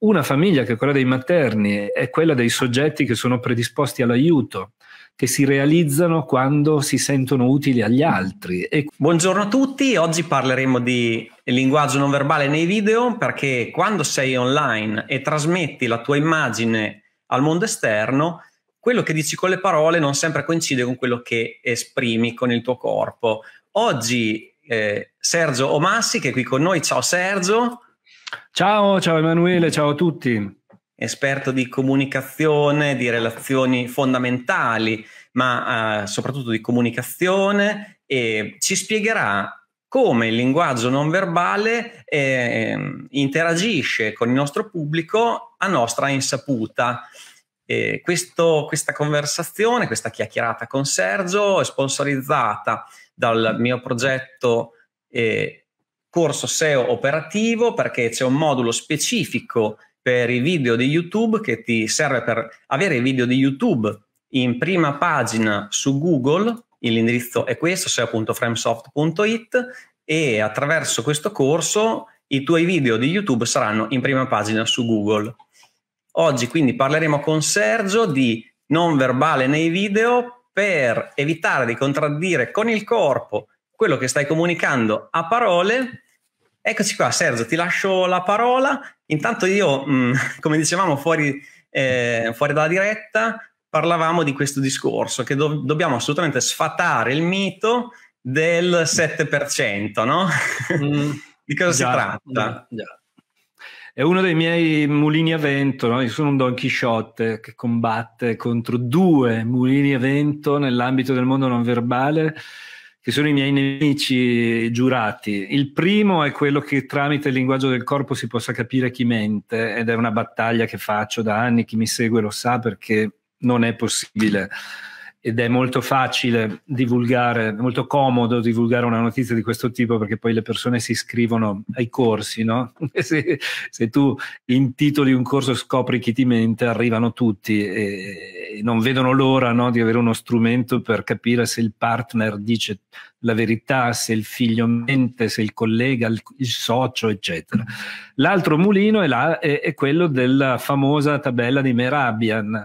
Una famiglia che è quella dei materni è quella dei soggetti che sono predisposti all'aiuto, che si realizzano quando si sentono utili agli altri. E... Buongiorno a tutti, oggi parleremo di linguaggio non verbale nei video perché quando sei online e trasmetti la tua immagine al mondo esterno, quello che dici con le parole non sempre coincide con quello che esprimi con il tuo corpo. Oggi eh, Sergio Omassi che è qui con noi, ciao Sergio. Ciao, ciao Emanuele, ciao a tutti. Esperto di comunicazione, di relazioni fondamentali, ma eh, soprattutto di comunicazione e ci spiegherà come il linguaggio non verbale eh, interagisce con il nostro pubblico a nostra insaputa. Eh, questo, questa conversazione, questa chiacchierata con Sergio è sponsorizzata dal mio progetto eh, corso SEO operativo perché c'è un modulo specifico per i video di YouTube che ti serve per avere i video di YouTube in prima pagina su Google, l'indirizzo è questo, seo.framesoft.it e attraverso questo corso i tuoi video di YouTube saranno in prima pagina su Google. Oggi quindi parleremo con Sergio di non verbale nei video per evitare di contraddire con il corpo quello che stai comunicando a parole. Eccoci qua, Sergio, ti lascio la parola. Intanto io, mh, mm, come dicevamo fuori, eh, fuori dalla diretta, parlavamo di questo discorso che do- dobbiamo assolutamente sfatare il mito del 7%, no? Mm. di cosa già, si tratta? Già. È uno dei miei mulini a vento, no? io sono un Don Chisciotte che combatte contro due mulini a vento nell'ambito del mondo non verbale che sono i miei nemici giurati. Il primo è quello che tramite il linguaggio del corpo si possa capire chi mente ed è una battaglia che faccio da anni, chi mi segue lo sa perché non è possibile ed è molto facile divulgare, molto comodo divulgare una notizia di questo tipo perché poi le persone si iscrivono ai corsi, no? se, se, tu intitoli un corso scopri chi ti mente, arrivano tutti e, e non vedono l'ora no, di avere uno strumento per capire se il partner dice la verità, se il figlio mente, se il collega, il, il socio, eccetera. L'altro mulino è, là, è, è quello della famosa tabella di Merabian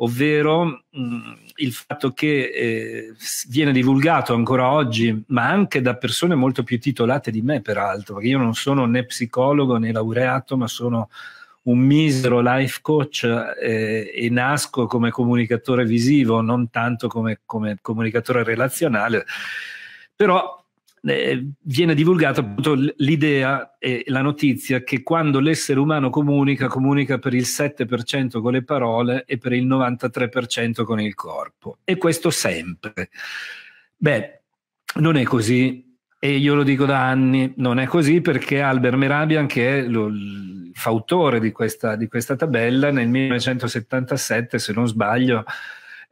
ovvero mh, mm, il fatto che eh, viene divulgato ancora oggi, ma anche da persone molto più titolate di me, peraltro, perché io non sono né psicologo né laureato, ma sono un misero life coach eh, e nasco come comunicatore visivo, non tanto come, come comunicatore relazionale. Però eh, viene divulgata appunto l'idea e la notizia che quando l'essere umano comunica, comunica per il 7% con le parole e per il 93% con il corpo. E questo sempre. Beh, non è così. E io lo dico da anni, non è così perché Albert Merabian, che è lo, il fautore di questa, di questa tabella, nel 1977, se non sbaglio,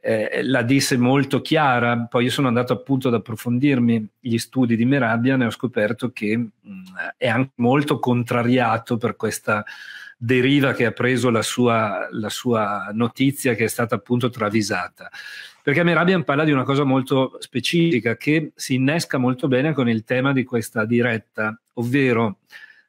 eh, la disse molto chiara, poi io sono andato appunto ad approfondirmi gli studi di Merabian e ho scoperto che mh, mm, è anche molto contrariato per questa deriva che ha preso la sua, la sua notizia che è stata appunto travisata. Perché Merabian parla di una cosa molto specifica che si innesca molto bene con il tema di questa diretta, ovvero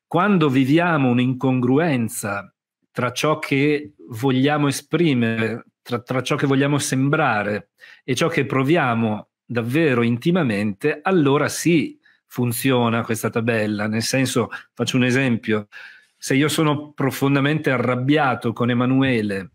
quando viviamo un'incongruenza tra ciò che vogliamo esprimere tra, tra ciò che vogliamo sembrare e ciò che proviamo davvero intimamente, allora sì funziona questa tabella. Nel senso, faccio un esempio, se io sono profondamente arrabbiato con Emanuele,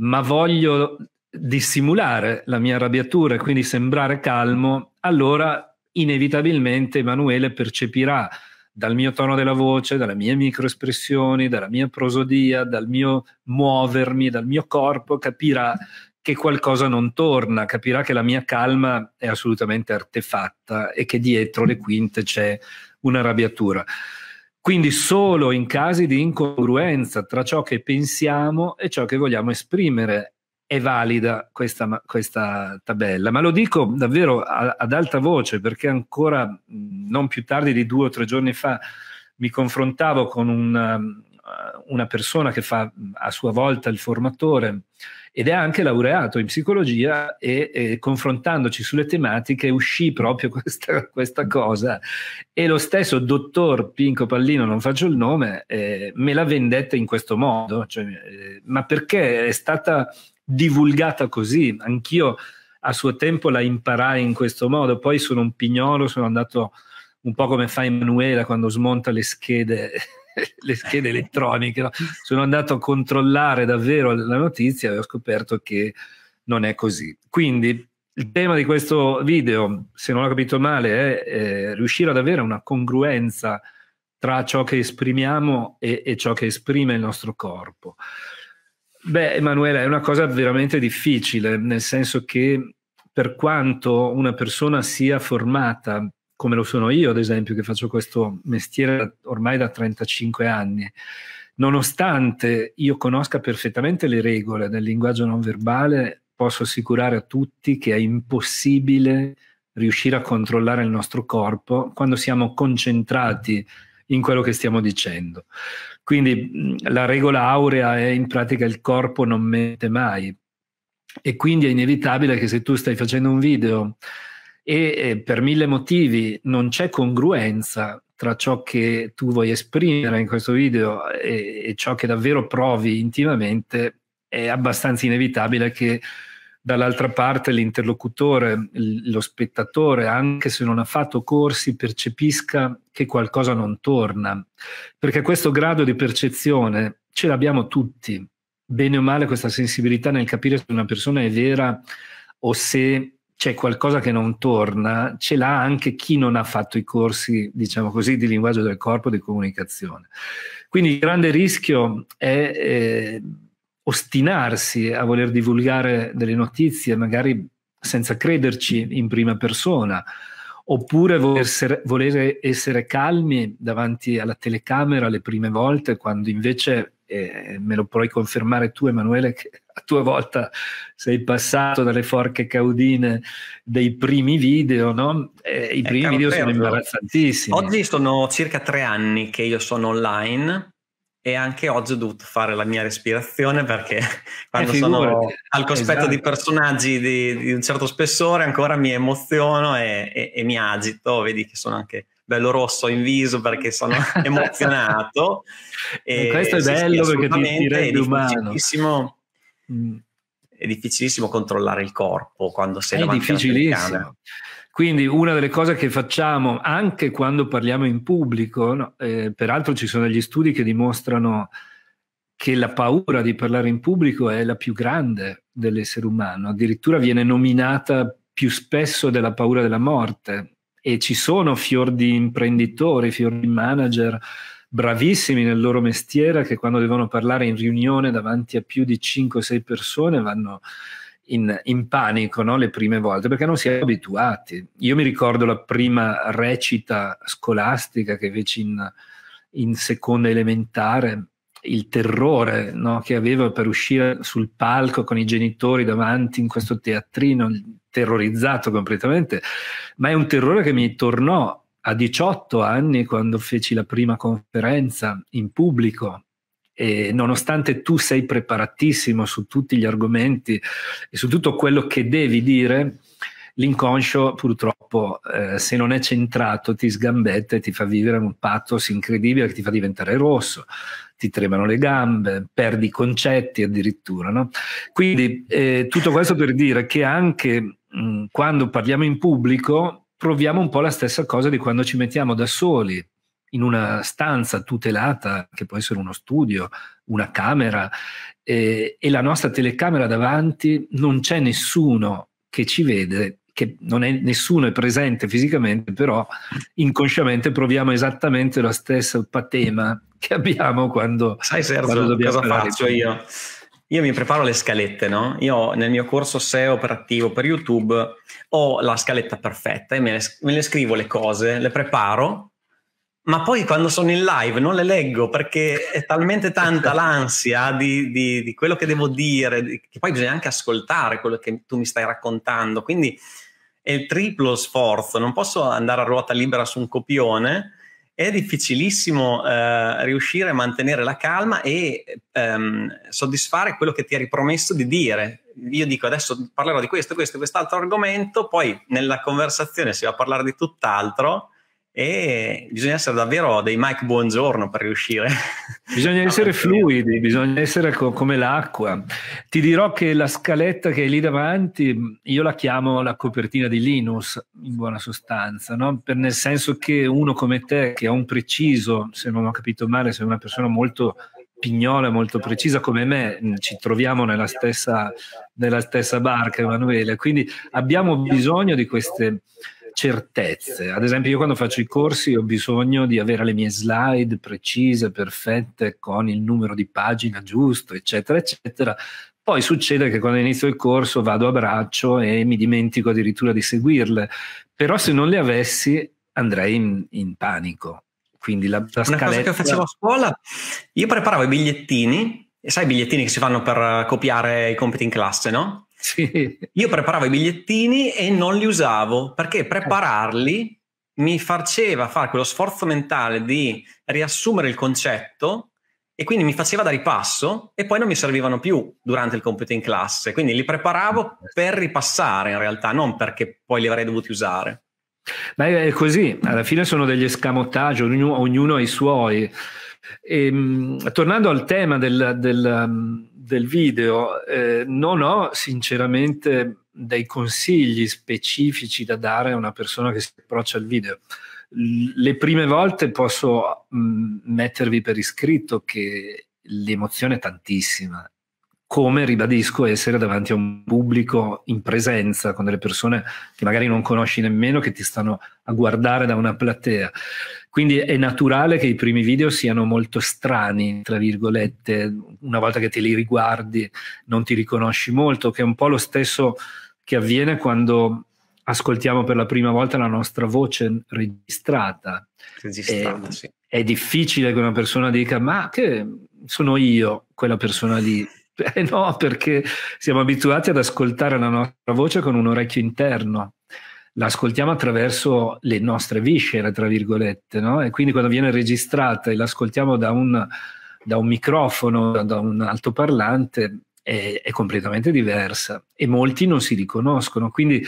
ma voglio dissimulare la mia arrabbiatura e quindi sembrare calmo, allora inevitabilmente Emanuele percepirà dal mio tono della voce, dalle mie microespressioni, dalla mia prosodia, dal mio muovermi, dal mio corpo, capirà che qualcosa non torna, capirà che la mia calma è assolutamente artefatta e che dietro le quinte c'è una rabbiatura. Quindi solo in casi di incongruenza tra ciò che pensiamo e ciò che vogliamo esprimere è valida questa, questa, tabella, ma lo dico davvero ad alta voce perché ancora non più tardi di due o tre giorni fa mi confrontavo con una, eh, una persona che fa a sua volta il formatore ed è anche laureato in psicologia e, e confrontandoci sulle tematiche uscì proprio questa, questa, cosa e lo stesso dottor Pinco Pallino, non faccio il nome, eh, me la vendette in questo modo, cioè, eh, ma perché è stata divulgata così. Anch'io a suo tempo la imparai in questo modo, poi sono un pignolo, sono andato un po' come fa Emanuela quando smonta le schede, le schede elettroniche, no? sono andato a controllare davvero la notizia e ho scoperto che non è così. Quindi il tema di questo video, se non ho capito male, è eh, riuscire ad avere una congruenza tra ciò che esprimiamo e, e ciò che esprime il nostro corpo. Beh, Emanuela, è una cosa veramente difficile, nel senso che per quanto una persona sia formata, come lo sono io, ad esempio, che faccio questo mestiere ormai da 35 anni, nonostante io conosca perfettamente le regole del linguaggio non verbale, posso assicurare a tutti che è impossibile riuscire a controllare il nostro corpo quando siamo concentrati in quello che stiamo dicendo. Quindi mm, la regola aurea è in pratica il corpo non mente mai e quindi è inevitabile che se tu stai facendo un video e per mille motivi non c'è congruenza tra ciò che tu vuoi esprimere in questo video e, e ciò che davvero provi intimamente, è abbastanza inevitabile che dall'altra parte l'interlocutore, lo spettatore, anche se non ha fatto corsi, percepisca che qualcosa non torna, perché questo grado di percezione ce l'abbiamo tutti, bene o male questa sensibilità nel capire se una persona è vera o se c'è qualcosa che non torna, ce l'ha anche chi non ha fatto i corsi, diciamo così, di linguaggio del corpo, di comunicazione. Quindi il grande rischio è... Eh, ostinarsi a voler divulgare delle notizie, magari senza crederci in prima persona, oppure voler essere, calmi davanti alla telecamera le prime volte, quando invece, eh, me lo puoi confermare tu Emanuele, che a tua volta sei passato dalle forche caudine dei primi video, no? Eh, I eh, primi eh, video sono imbarazzantissimi. Oggi sono circa tre anni che io sono online e anche oggi ho dovuto fare la mia respirazione perché eh, quando sono al cospetto esatto. di personaggi di, di, un certo spessore ancora mi emoziono e, e, e, mi agito, vedi che sono anche bello rosso in viso perché sono emozionato. e, e questo è bello sì, perché ti, ti rende umano. Mm. È difficilissimo controllare il corpo quando sei è davanti a una telecamera. Quindi una delle cose che facciamo anche quando parliamo in pubblico, no? eh, peraltro ci sono degli studi che dimostrano che la paura di parlare in pubblico è la più grande dell'essere umano, addirittura viene nominata più spesso della paura della morte e ci sono fior di imprenditori, fior di manager bravissimi nel loro mestiere che quando devono parlare in riunione davanti a più di 5 6 persone vanno in, in panico no? le prime volte perché non si è abituati. Io mi ricordo la prima recita scolastica che feci in, in seconda elementare, il terrore no? che avevo per uscire sul palco con i genitori davanti in questo teatrino, terrorizzato completamente, ma è un terrore che mi tornò a 18 anni quando feci la prima conferenza in pubblico e nonostante tu sei preparatissimo su tutti gli argomenti e su tutto quello che devi dire, l'inconscio purtroppo eh, se non è centrato ti sgambetta e ti fa vivere un pathos incredibile che ti fa diventare rosso, ti tremano le gambe, perdi i concetti addirittura. No? Quindi eh, tutto questo per dire che anche mh, quando parliamo in pubblico proviamo un po' la stessa cosa di quando ci mettiamo da soli in una stanza tutelata, che può essere uno studio, una camera, eh, e la nostra telecamera davanti, non c'è nessuno che ci vede, che non è, nessuno è presente fisicamente, però inconsciamente proviamo esattamente lo stesso patema che abbiamo quando... Sai Sergio, quando cosa parlare. faccio io? Io mi preparo le scalette, no? Io nel mio corso SEO operativo per YouTube ho la scaletta perfetta e me le, me le scrivo le cose, le preparo ma poi quando sono in live non le leggo perché è talmente tanta l'ansia di, di, di quello che devo dire, che poi bisogna anche ascoltare quello che tu mi stai raccontando, quindi è il triplo sforzo, non posso andare a ruota libera su un copione, è difficilissimo eh, riuscire a mantenere la calma e ehm, soddisfare quello che ti eri promesso di dire. Io dico adesso parlerò di questo, questo, e quest'altro argomento, poi nella conversazione si va a parlare di tutt'altro e bisogna essere davvero dei Mike Buongiorno per riuscire. Bisogna essere fluidi, bisogna essere co- come l'acqua. Ti dirò che la scaletta che hai lì davanti, io la chiamo la copertina di Linus, in buona sostanza, no? per, nel senso che uno come te, che ha un preciso, se non ho capito male, sei una persona molto pignola, molto precisa come me, ci troviamo nella stessa, nella stessa barca, Emanuele, quindi abbiamo bisogno di queste certezze. Ad esempio, io quando faccio i corsi ho bisogno di avere le mie slide precise, perfette, con il numero di pagina giusto, eccetera, eccetera. Poi succede che quando inizio il corso vado a braccio e mi dimentico addirittura di seguirle, però se non le avessi andrei in, in panico. Quindi la, la scaletta... Una cosa che facevo a scuola, io preparavo i bigliettini, e sai i bigliettini che si fanno per copiare i compiti in classe, no? Sì. Io preparavo i bigliettini e non li usavo perché eh. prepararli mi faceva fare quello sforzo mentale di riassumere il concetto e quindi mi faceva da ripasso e poi non mi servivano più durante il computer in classe. Quindi li preparavo per ripassare in realtà, non perché poi li avrei dovuti usare. Beh, è così, alla fine sono degli escamotage, ognuno, ognuno ha i suoi. E, ehm, tornando al tema del, del del video. Eh, non ho sinceramente dei consigli specifici da dare a una persona che si approccia al video. Le prime volte posso mh, mm, mettervi per iscritto che l'emozione è tantissima come ribadisco essere davanti a un pubblico in presenza con delle persone che magari non conosci nemmeno che ti stanno a guardare da una platea quindi è naturale che i primi video siano molto strani, tra virgolette, una volta che te li riguardi non ti riconosci molto, che è un po' lo stesso che avviene quando ascoltiamo per la prima volta la nostra voce registrata. registrata è, eh, sì. è difficile che una persona dica ma che sono io quella persona lì. Eh no, perché siamo abituati ad ascoltare la nostra voce con un orecchio interno l'ascoltiamo attraverso le nostre viscere, tra virgolette, no? E quindi quando viene registrata e l'ascoltiamo da un, da un microfono, da un altoparlante, è, è, completamente diversa e molti non si riconoscono. Quindi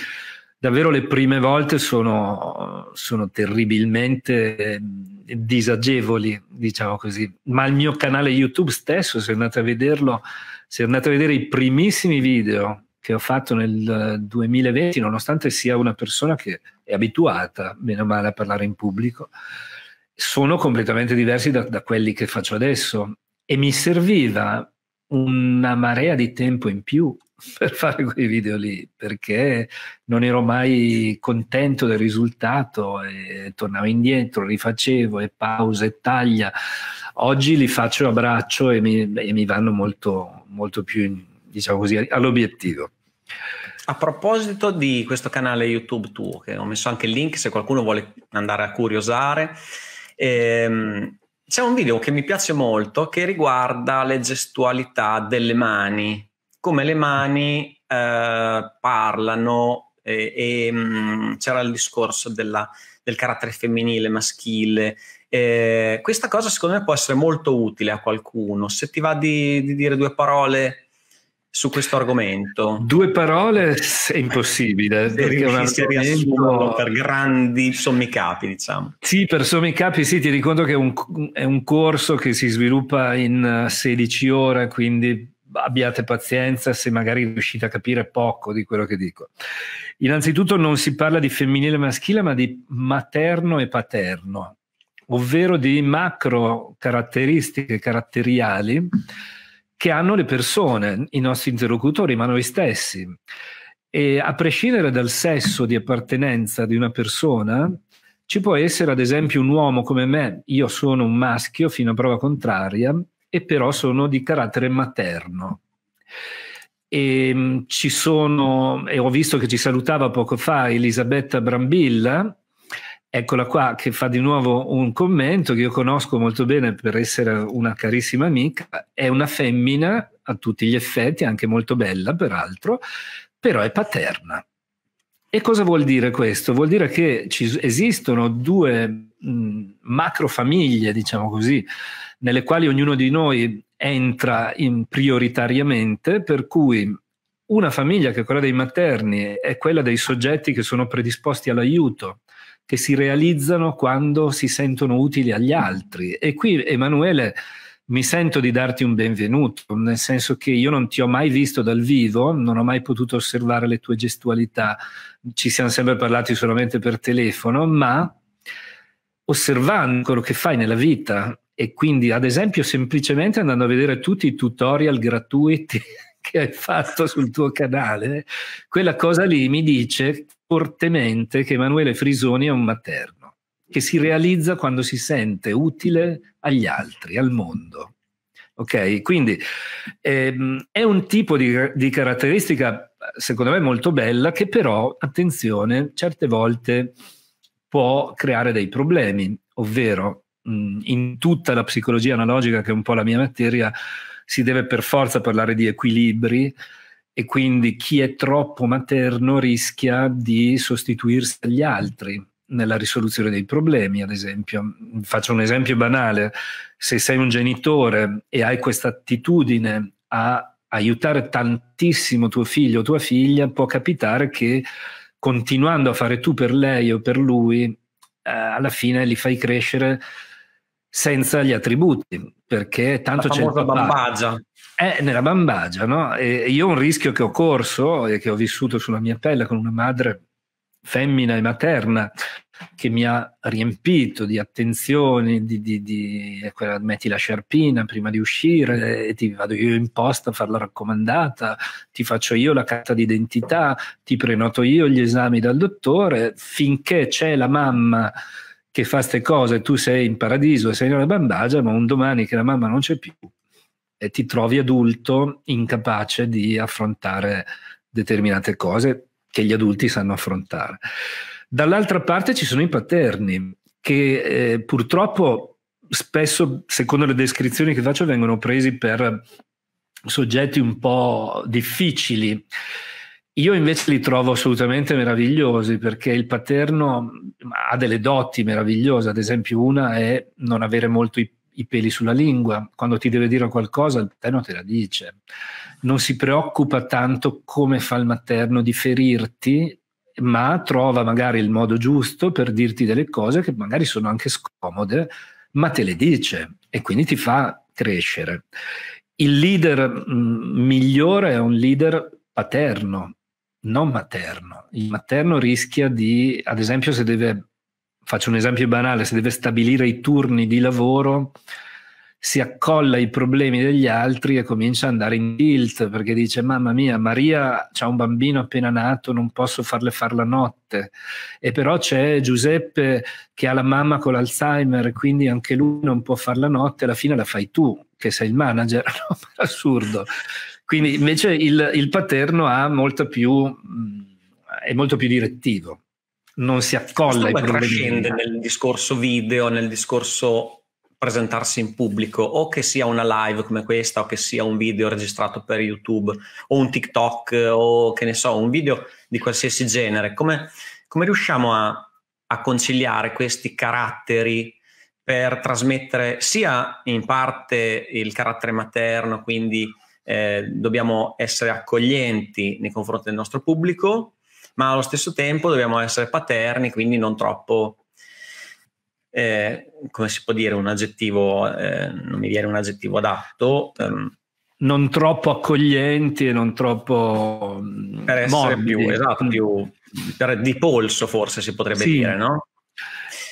davvero le prime volte sono, sono terribilmente ehm, disagevoli, diciamo così. Ma il mio canale YouTube stesso, se andate a vederlo, se andate a vedere i primissimi video che ho fatto nel 2020, nonostante sia una persona che è abituata, meno male, a parlare in pubblico, sono completamente diversi da, da quelli che faccio adesso e mi serviva una marea di tempo in più per fare quei video lì perché non ero mai contento del risultato e tornavo indietro, rifacevo e pausa e taglia. Oggi li faccio a braccio e mi, e mi vanno molto, molto più in, diciamo così, all'obiettivo. A proposito di questo canale YouTube tuo, che ho messo anche il link se qualcuno vuole andare a curiosare, ehm, c'è un video che mi piace molto che riguarda le gestualità delle mani, come le mani eh, parlano e, e mh, mm, c'era il discorso della, del carattere femminile, maschile. Eh, questa cosa secondo me può essere molto utile a qualcuno. Se ti va di, di dire due parole su questo argomento? Due parole è impossibile. Se riuscissi argomento... per grandi sommi capi, diciamo. Sì, per sommi capi, sì, ti ricordo che è un, è un corso che si sviluppa in 16 eh, ore, quindi abbiate pazienza se magari riuscite a capire poco di quello che dico. Innanzitutto non si parla di femminile e maschile, ma di materno e paterno, ovvero di macro caratteristiche caratteriali che hanno le persone, i nostri interlocutori, ma noi stessi. E a prescindere dal sesso di appartenenza di una persona, ci può essere ad esempio un uomo come me, io sono un maschio fino a prova contraria, e però sono di carattere materno. E, ehm, ci sono, e ho visto che ci salutava poco fa Elisabetta Brambilla, Eccola qua che fa di nuovo un commento che io conosco molto bene per essere una carissima amica, è una femmina a tutti gli effetti, anche molto bella peraltro, però è paterna. E cosa vuol dire questo? Vuol dire che ci esistono due macrofamiglie, diciamo così, nelle quali ognuno di noi entra prioritariamente, per cui una famiglia che è quella dei materni è quella dei soggetti che sono predisposti all'aiuto, che si realizzano quando si sentono utili agli altri. E qui, Emanuele, mi sento di darti un benvenuto, nel senso che io non ti ho mai visto dal vivo, non ho mai potuto osservare le tue gestualità, ci siamo sempre parlati solamente per telefono, ma osservando quello che fai nella vita e quindi ad esempio semplicemente andando a vedere tutti i tutorial gratuiti che hai fatto sul tuo canale, quella cosa lì mi dice fortemente che Emanuele Frisoni è un materno, che si realizza quando si sente utile agli altri, al mondo. Ok, quindi ehm, è un tipo di, di caratteristica, secondo me, molto bella, che però, attenzione, certe volte può creare dei problemi, ovvero mh, in tutta la psicologia analogica, che è un po' la mia materia, si deve per forza parlare di equilibri e quindi chi è troppo materno rischia di sostituirsi agli altri nella risoluzione dei problemi, ad esempio. Faccio un esempio banale, se sei un genitore e hai questa attitudine a aiutare tantissimo tuo figlio o tua figlia, può capitare che continuando a fare tu per lei o per lui, eh, alla fine li fai crescere senza gli attributi, perché tanto c'è la bambagia. È eh, nella bambagia, no? E io un rischio che ho corso e che ho vissuto sulla mia pelle con una madre femmina e materna che mi ha riempito di attenzioni, di, di, di quella, metti la sciarpina prima di uscire, e ti vado io in posta a fare la raccomandata, ti faccio io la carta d'identità, ti prenoto io gli esami dal dottore, finché c'è la mamma che fa queste cose, tu sei in paradiso e sei nella bandagia, ma un domani che la mamma non c'è più e ti trovi adulto incapace di affrontare determinate cose che gli adulti sanno affrontare. Dall'altra parte ci sono i paterni che eh, purtroppo spesso, secondo le descrizioni che faccio, vengono presi per soggetti un po' difficili io invece li trovo assolutamente meravigliosi perché il paterno mm, ha delle doti meravigliose, ad esempio una è non avere molto i, i peli sulla lingua, quando ti deve dire qualcosa il paterno te la dice, non si preoccupa tanto come fa il materno di ferirti, ma trova magari il modo giusto per dirti delle cose che magari sono anche scomode, ma te le dice e quindi ti fa crescere. Il leader mh, mm, migliore è un leader paterno, non materno. Il materno rischia di, ad esempio, se deve, faccio un esempio banale, se deve stabilire i turni di lavoro, si accolla ai problemi degli altri e comincia ad andare in tilt perché dice mamma mia Maria ha un bambino appena nato non posso farle fare la notte e però c'è Giuseppe che ha la mamma con l'Alzheimer quindi anche lui non può fare la notte alla fine la fai tu che sei il manager no? assurdo quindi invece il, il paterno più, mm, è molto più direttivo, non si accolla ai problemi. trascende nel discorso video, nel discorso presentarsi in pubblico, o che sia una live come questa, o che sia un video registrato per YouTube, o un TikTok, o che ne so, un video di qualsiasi genere. Come, come riusciamo a, a conciliare questi caratteri per trasmettere sia in parte il carattere materno, quindi eh, dobbiamo essere accoglienti nei confronti del nostro pubblico, ma allo stesso tempo dobbiamo essere paterni, quindi non troppo eh, come si può dire un aggettivo, eh, non mi viene un aggettivo adatto. Ehm, non troppo accoglienti e non troppo mm, per essere morbidi. più, esatto, più per, di polso forse si potrebbe sì. dire, no?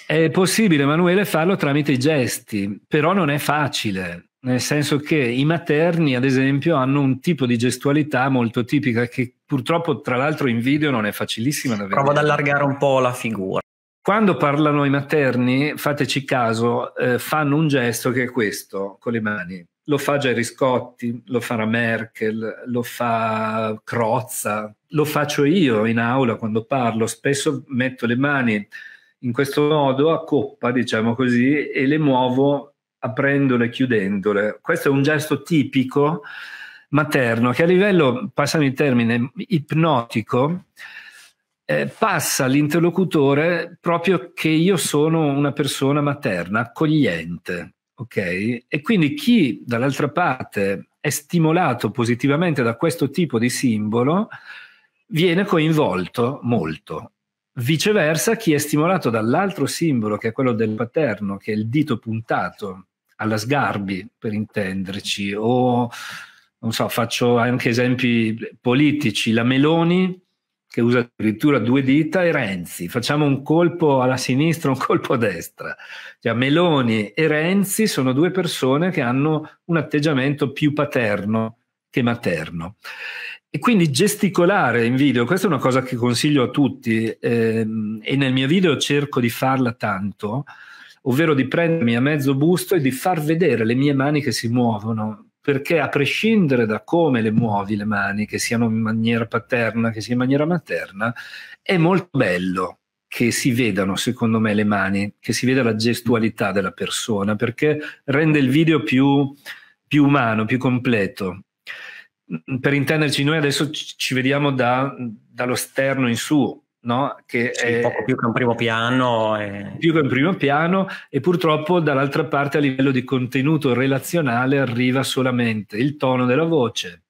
È possibile, Emanuele, farlo tramite i gesti, però non è facile nel senso che i materni, ad esempio, hanno un tipo di gestualità molto tipica che purtroppo, tra l'altro, in video non è facilissima da vedere. Provo ad allargare un po' la figura. Quando parlano i materni, fateci caso, eh, fanno un gesto che è questo con le mani. Lo fa Gerry Scotti, lo farà Merkel, lo fa Crozza, lo faccio io in aula quando parlo. Spesso metto le mani in questo modo a coppa, diciamo così, e le muovo aprendole e chiudendole. Questo è un gesto tipico materno che a livello, passami il termine, ipnotico, eh, passa all'interlocutore proprio che io sono una persona materna, accogliente, ok? E quindi chi dall'altra parte è stimolato positivamente da questo tipo di simbolo viene coinvolto molto. Viceversa, chi è stimolato dall'altro simbolo, che è quello del paterno, che è il dito puntato, alla Sgarbi, per intenderci, o non so, faccio anche esempi politici, la Meloni che usa addirittura due dita e Renzi, facciamo un colpo alla sinistra, un colpo a destra. Cioè, Meloni e Renzi sono due persone che hanno un atteggiamento più paterno che materno. E quindi gesticolare in video, questa è una cosa che consiglio a tutti eh, e nel mio video cerco di farla tanto, ovvero di prendermi a mezzo busto e di far vedere le mie mani che si muovono, perché a prescindere da come le muovi le mani, che siano in maniera paterna, che sia in maniera materna, è molto bello che si vedano, secondo me, le mani, che si veda la gestualità della persona, perché rende il video più, più umano, più completo. Per intenderci, noi adesso ci vediamo da, dallo sterno in su, No? Che sì, è poco più che un primo piano. E... Più che un primo piano e purtroppo dall'altra parte a livello di contenuto relazionale arriva solamente il tono della voce,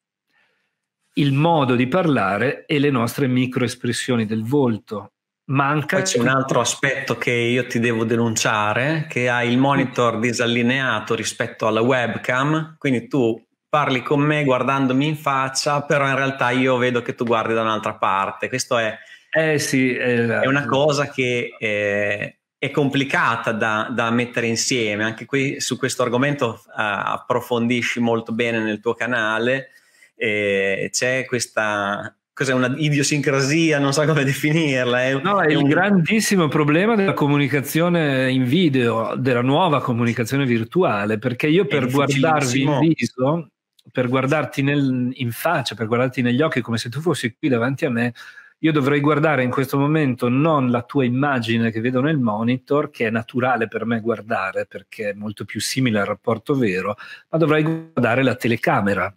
il modo di parlare e le nostre microespressioni del volto. Manca. Poi c'è un altro aspetto che io ti devo denunciare, che hai il monitor disallineato rispetto alla webcam, quindi tu parli con me guardandomi in faccia, però in realtà io vedo che tu guardi da un'altra parte. Questo è eh sì, esatto. è una esatto. cosa che eh, è complicata da, da, mettere insieme. Anche qui su questo argomento uh, approfondisci molto bene nel tuo canale. Eh, c'è questa cos'è una idiosincrasia, non so come definirla. È, eh. no, è, è un grandissimo problema della comunicazione in video, della nuova comunicazione virtuale, perché io per guardarvi in viso, per guardarti nel, in faccia, per guardarti negli occhi come se tu fossi qui davanti a me, io dovrei guardare in questo momento non la tua immagine che vedo nel monitor, che è naturale per me guardare perché è molto più simile al rapporto vero, ma dovrei guardare la telecamera.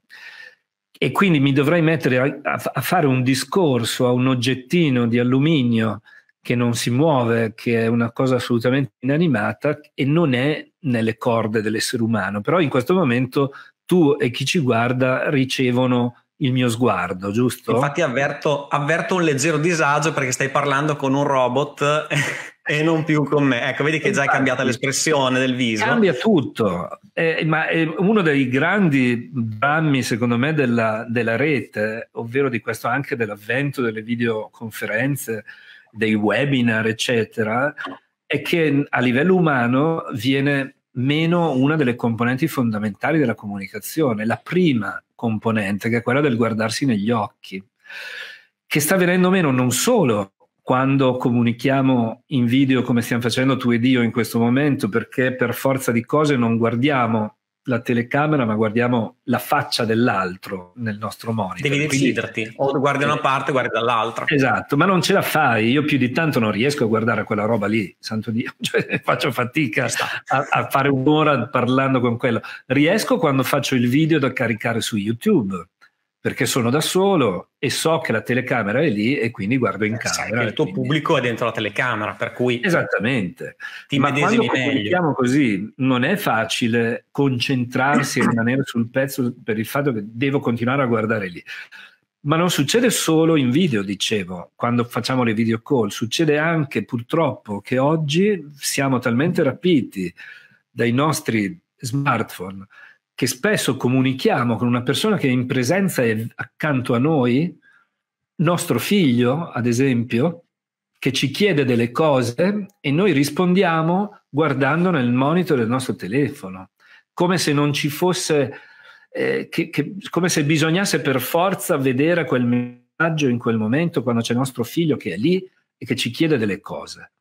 E quindi mi dovrei mettere a, a fare un discorso a un oggettino di alluminio che non si muove, che è una cosa assolutamente inanimata e non è nelle corde dell'essere umano. Però in questo momento tu e chi ci guarda ricevono il mio sguardo, giusto? Infatti avverto, avverto, un leggero disagio perché stai parlando con un robot e non più con me. Ecco, vedi che Infatti, già è cambiata l'espressione del viso. Cambia tutto, eh, ma è uno dei grandi drammi secondo me della, della rete, ovvero di questo anche dell'avvento delle videoconferenze, dei webinar, eccetera, è che a livello umano viene meno una delle componenti fondamentali della comunicazione. La prima componente, che è quella del guardarsi negli occhi, che sta venendo meno non solo quando comunichiamo in video come stiamo facendo tu ed io in questo momento, perché per forza di cose non guardiamo la telecamera, ma guardiamo la faccia dell'altro nel nostro monitor. Devi deciderti, o guardi una parte, guardi dall'altra. Esatto, ma non ce la fai. Io più di tanto non riesco a guardare quella roba lì, santo Dio, cioè, faccio fatica a, a, fare un'ora parlando con quello. Riesco quando faccio il video da caricare su YouTube perché sono da solo e so che la telecamera è lì e quindi guardo in Sai camera. Sai il tuo quindi... pubblico è dentro la telecamera, per cui esattamente. Ti Ma quando comunichiamo così non è facile concentrarsi e rimanere sul pezzo per il fatto che devo continuare a guardare lì. Ma non succede solo in video, dicevo, quando facciamo le video call, succede anche purtroppo che oggi siamo talmente rapiti dai nostri smartphone che spesso comunichiamo con una persona che è in presenza e accanto a noi, nostro figlio, ad esempio, che ci chiede delle cose e noi rispondiamo guardando nel monitor del nostro telefono, come se non ci fosse, eh, che, che, come se bisognasse per forza vedere quel messaggio in quel momento quando c'è nostro figlio che è lì e che ci chiede delle cose.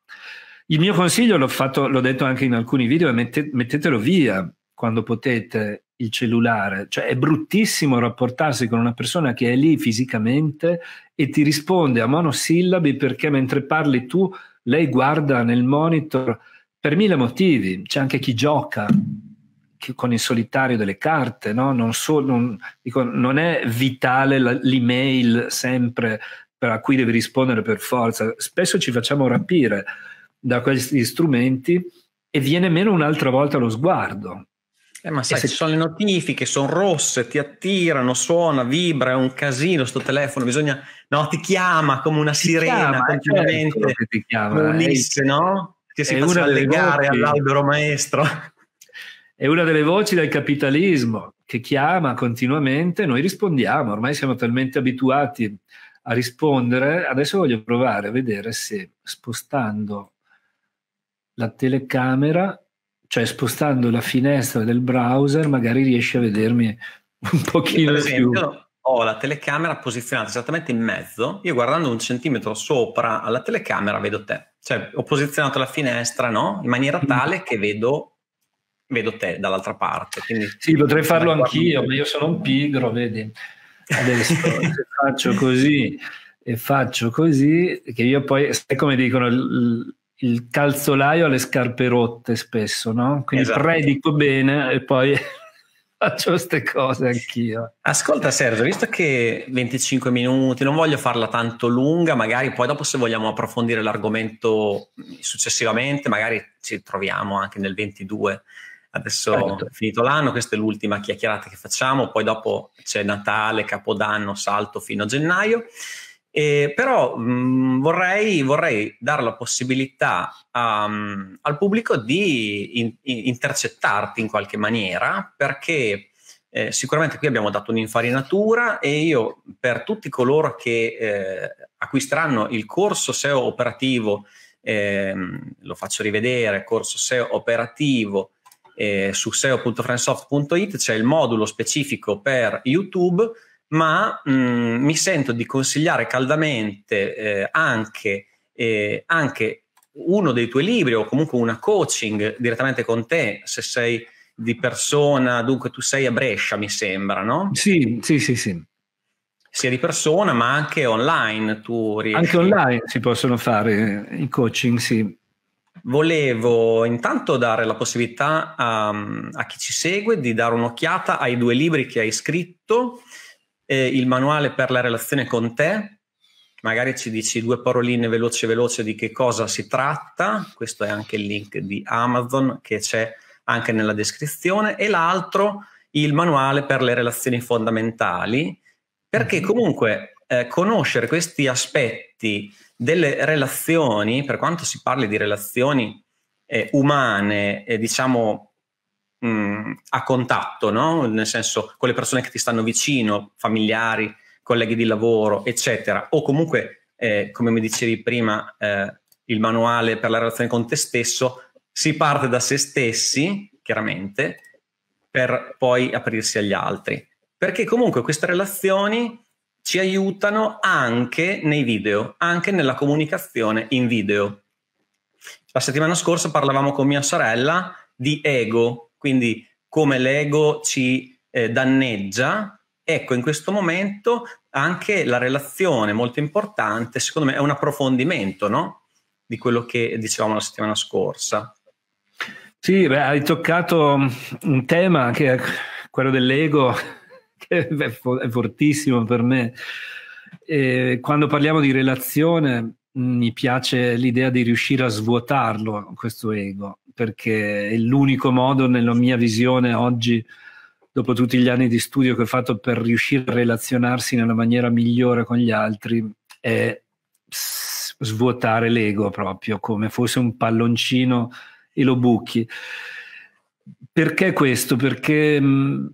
Il mio consiglio, l'ho, fatto, l'ho detto anche in alcuni video, è mette, mettetelo via quando potete il cellulare, cioè è bruttissimo rapportarsi con una persona che è lì fisicamente e ti risponde a monosillabi perché mentre parli tu lei guarda nel monitor per mille motivi, c'è anche chi gioca con il solitario delle carte, no? non, so, non, dico, non, è vitale l'email sempre a cui devi rispondere per forza, spesso ci facciamo rapire da questi strumenti e viene meno un'altra volta lo sguardo, eh, ma sai, se... ci sono le notifiche, sono rosse, ti attirano, suona, vibra, è un casino sto telefono, bisogna... No, ti chiama come una ti sirena, eh, continuamente, certo ti chiama, Ulisse, eh, no? Che si fa legare voci. all'albero maestro. È una delle voci del capitalismo che chiama continuamente, noi rispondiamo, ormai siamo talmente abituati a rispondere, adesso voglio provare a vedere se spostando la telecamera cioè spostando la finestra del browser magari riesci a vedermi un pochino esempio, più. Ho la telecamera posizionata esattamente in mezzo, io guardando un centimetro sopra alla telecamera vedo te, cioè ho posizionato la finestra no? in maniera mm. tale che vedo, vedo te dall'altra parte. Quindi, sì, potrei farlo anch'io, ma io sono un pigro, vedi. Adesso faccio così e faccio così, che io poi, sai come dicono... L- il calzolaio ha le scarpe rotte spesso, no? Quindi esatto. predico bene e poi faccio queste cose anch'io. Ascolta Sergio, visto che 25 minuti, non voglio farla tanto lunga, magari poi dopo se vogliamo approfondire l'argomento successivamente, magari ci troviamo anche nel 22. Adesso certo. è finito l'anno, questa è l'ultima chiacchierata che facciamo, poi dopo c'è Natale, Capodanno, salto fino a gennaio. Eh, però mh, mm, vorrei, vorrei, dare la possibilità um, al pubblico di in, in intercettarti in qualche maniera, perché eh, sicuramente qui abbiamo dato un'infarinatura e io per tutti coloro che eh, acquisteranno il corso SEO operativo, ehm, lo faccio rivedere, corso SEO operativo eh, su seo.friendsoft.it, c'è il modulo specifico per YouTube ma mh, mm, mi sento di consigliare caldamente eh, anche, eh, anche, uno dei tuoi libri o comunque una coaching direttamente con te, se sei di persona, dunque tu sei a Brescia mi sembra, no? Sì, sì, sì, sì. Sia di persona ma anche online tu riesci... Anche online si possono fare eh, i coaching, sì. Volevo intanto dare la possibilità a, ehm, a chi ci segue di dare un'occhiata ai due libri che hai scritto, eh, il manuale per la relazione con te, magari ci dici due paroline veloce veloce di che cosa si tratta, questo è anche il link di Amazon che c'è anche nella descrizione, e l'altro il manuale per le relazioni fondamentali, perché mm-hmm. comunque eh, conoscere questi aspetti delle relazioni, per quanto si parli di relazioni eh, umane, eh, diciamo mh, mm, a contatto, no? nel senso con le persone che ti stanno vicino, familiari, colleghi di lavoro, eccetera, o comunque, eh, come mi dicevi prima, eh, il manuale per la relazione con te stesso, si parte da se stessi, chiaramente, per poi aprirsi agli altri. Perché comunque queste relazioni ci aiutano anche nei video, anche nella comunicazione in video. La settimana scorsa parlavamo con mia sorella di ego, quindi come l'ego ci eh, danneggia, ecco in questo momento anche la relazione molto importante, secondo me è un approfondimento no? di quello che dicevamo la settimana scorsa. Sì, beh, hai toccato mm, un tema che è quello dell'ego, che è fortissimo per me. E quando parliamo di relazione, mi piace l'idea di riuscire a svuotarlo, questo ego, perché è l'unico modo, nella mia visione oggi, dopo tutti gli anni di studio che ho fatto per riuscire a relazionarsi nella maniera migliore con gli altri, è svuotare l'ego proprio, come fosse un palloncino e lo buchi. Perché questo? Perché... Mh,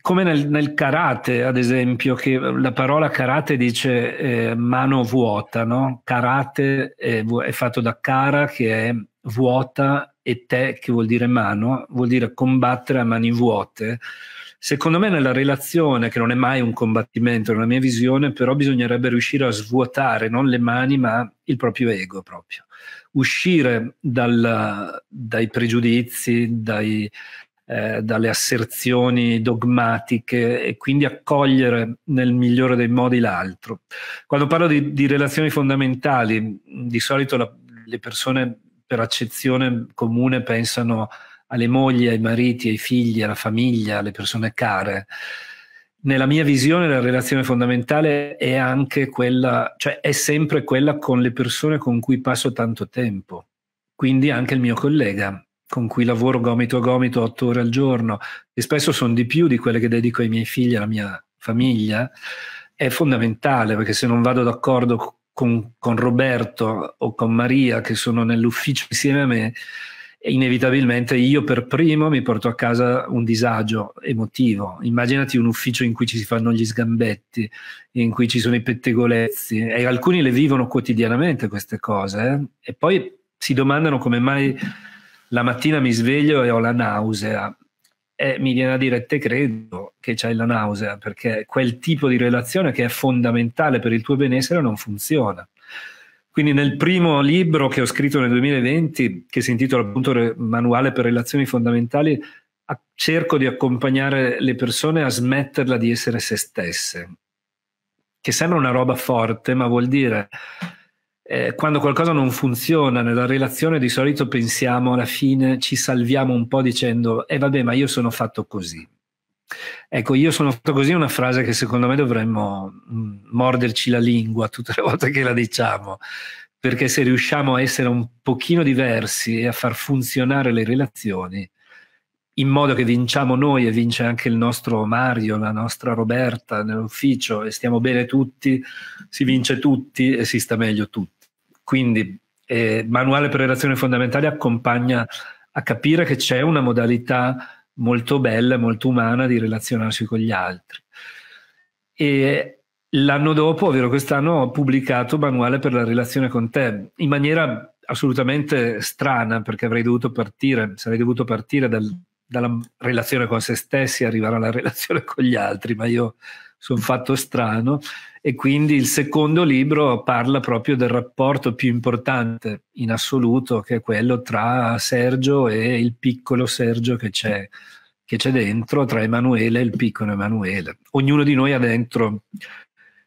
come nel, nel, karate, ad esempio, che la parola karate dice eh, mano vuota, no? Karate è, è, fatto da kara che è vuota e te che vuol dire mano, vuol dire combattere a mani vuote. Secondo me nella relazione, che non è mai un combattimento nella mia visione, però bisognerebbe riuscire a svuotare non le mani ma il proprio ego proprio. Uscire dal, dai pregiudizi, dai, eh, dalle asserzioni dogmatiche e quindi accogliere nel migliore dei modi l'altro. Quando parlo di, di relazioni fondamentali, di solito la, le persone per accezione comune pensano alle mogli, ai mariti, ai figli, alla famiglia, alle persone care. Nella mia visione la relazione fondamentale è anche quella, cioè è sempre quella con le persone con cui passo tanto tempo, quindi anche il mio collega, con cui lavoro gomito a gomito otto ore al giorno, e spesso sono di più di quelle che dedico ai miei figli e alla mia famiglia, è fondamentale perché se non vado d'accordo con, con Roberto o con Maria che sono nell'ufficio insieme a me, inevitabilmente io per primo mi porto a casa un disagio emotivo. Immaginati un ufficio in cui ci si fanno gli sgambetti, in cui ci sono i pettegolezzi e alcuni le vivono quotidianamente queste cose eh? e poi si domandano come mai la mattina mi sveglio e ho la nausea. E mi viene a dire, te credo che c'hai la nausea, perché quel tipo di relazione che è fondamentale per il tuo benessere non funziona. Quindi nel primo libro che ho scritto nel 2020, che si intitola appunto Manuale per relazioni fondamentali, cerco di accompagnare le persone a smetterla di essere se stesse, che sembra una roba forte, ma vuol dire eh, quando qualcosa non funziona nella relazione di solito pensiamo alla fine ci salviamo un po' dicendo e eh vabbè ma io sono fatto così. Ecco, io sono fatto così è una frase che secondo me dovremmo mm, morderci la lingua tutte le volte che la diciamo, perché se riusciamo a essere un pochino diversi e a far funzionare le relazioni, in modo che vinciamo noi e vince anche il nostro Mario, la nostra Roberta nell'ufficio e stiamo bene tutti, si vince tutti e si sta meglio tutti. Quindi eh, manuale per relazioni fondamentali accompagna a capire che c'è una modalità molto bella, e molto umana di relazionarsi con gli altri. E l'anno dopo, ovvero quest'anno, ho pubblicato Manuale per la relazione con te in maniera assolutamente strana perché avrei dovuto partire, sarei dovuto partire dal, dalla relazione con se stessi e arrivare alla relazione con gli altri, ma io sono fatto strano e quindi il secondo libro parla proprio del rapporto più importante in assoluto che è quello tra Sergio e il piccolo Sergio che c'è, che c'è dentro, tra Emanuele e il piccolo Emanuele. Ognuno di noi ha dentro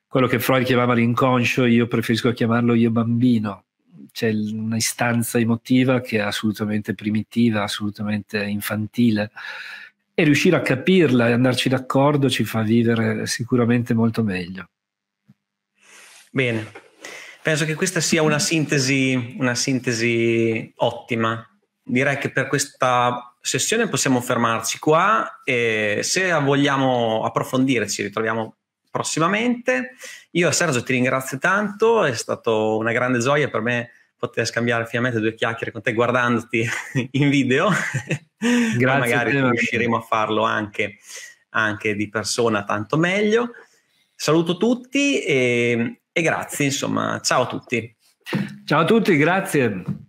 quello che Freud chiamava l'inconscio, io preferisco chiamarlo io bambino, c'è una istanza emotiva che è assolutamente primitiva, assolutamente infantile e riuscire a capirla e andarci d'accordo ci fa vivere sicuramente molto meglio. Bene, penso che questa sia una sintesi, una sintesi ottima. Direi che per questa sessione possiamo fermarci qua e se vogliamo approfondire ci ritroviamo prossimamente. Io Sergio ti ringrazio tanto, è stata una grande gioia per me poter scambiare finalmente due chiacchiere con te guardandoti in video. Grazie. magari te, riusciremo a farlo anche, anche, di persona, tanto meglio. Saluto tutti e e grazie, insomma, ciao a tutti. Ciao a tutti, grazie.